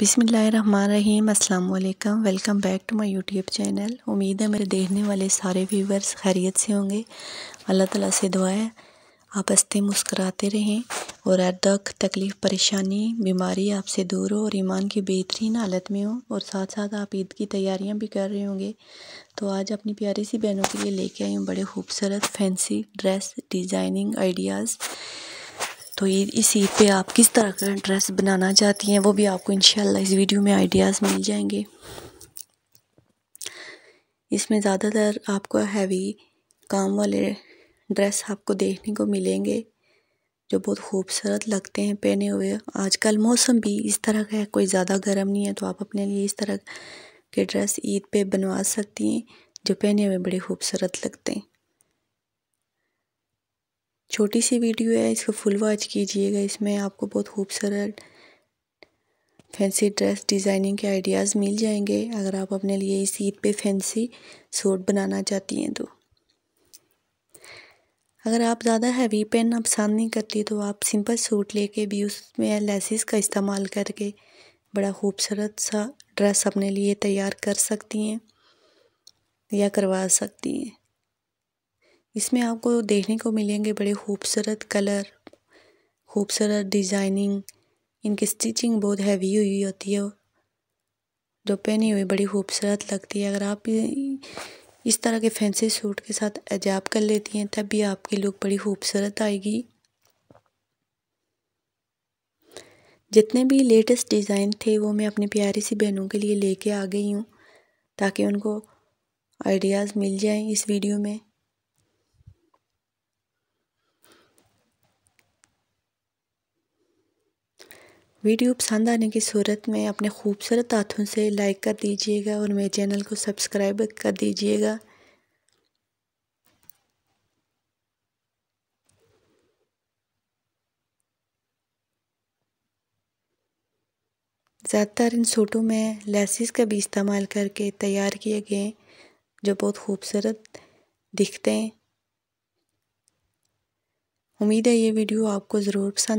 बिसमीम अल्लाम welcome back to my YouTube channel उम्मीद है मेरे देखने वाले सारे व्यूवर्स खैरियत से होंगे अल्लाह ताला से दुआ है आप हंसते मुस्कराते रहें और हर दख तकलीफ़ परेशानी बीमारी आपसे दूर हो और ईमान की बेहतरीन हालत में हो और साथ साथ आप ईद की तैयारियां भी कर रहे होंगे तो आज अपनी प्यारी सी बहनों के लिए लेके आई हूँ बड़े खूबसूरत फैंसी ड्रेस डिज़ाइनिंग आइडियाज़ तो ये इस ईद पे आप किस तरह का ड्रेस बनाना चाहती हैं वो भी आपको इंशाल्लाह इस वीडियो में आइडियाज़ मिल जाएंगे इसमें ज़्यादातर आपको हैवी काम वाले ड्रेस आपको देखने को मिलेंगे जो बहुत खूबसूरत लगते हैं पहने हुए आजकल मौसम भी इस तरह का है कोई ज़्यादा गर्म नहीं है तो आप अपने लिए इस तरह के ड्रेस ईद पे बनवा सकती हैं जो पहने हुए बड़े खूबसूरत लगते हैं छोटी सी वीडियो है इसको फुल वॉच कीजिएगा इसमें आपको बहुत खूबसूरत फैंसी ड्रेस डिज़ाइनिंग के आइडियाज़ मिल जाएंगे अगर आप अपने लिए इस ईद पे फैंसी सूट बनाना चाहती हैं तो अगर आप ज़्यादा हैवी पहनना पसंद नहीं करती तो आप सिंपल सूट लेके भी उसमें लेसिस का इस्तेमाल करके बड़ा खूबसूरत सा ड्रेस अपने लिए तैयार कर सकती हैं या करवा सकती हैं इसमें आपको देखने को मिलेंगे बड़े खूबसूरत कलर खूबसूरत डिज़ाइनिंग इनकी स्टिचिंग बहुत हैवी हुई होती है जो पहनी हुई बड़ी खूबसूरत लगती है अगर आप इस तरह के फैंसी सूट के साथ एजाब कर लेती हैं तब भी आपकी लुक बड़ी खूबसूरत आएगी जितने भी लेटेस्ट डिज़ाइन थे वो मैं अपनी प्यारी सी बहनों के लिए लेके आ गई हूँ ताकि उनको आइडियाज़ मिल जाएं इस वीडियो में वीडियो पसंद आने की सूरत में अपने खूबसूरत हाथों से लाइक कर दीजिएगा और मेरे चैनल को सब्सक्राइब कर दीजिएगा ज़्यादातर इन सूटों में लेसिस का भी इस्तेमाल करके तैयार किए गए जो बहुत खूबसूरत दिखते हैं उम्मीद है ये वीडियो आपको ज़रूर पसंद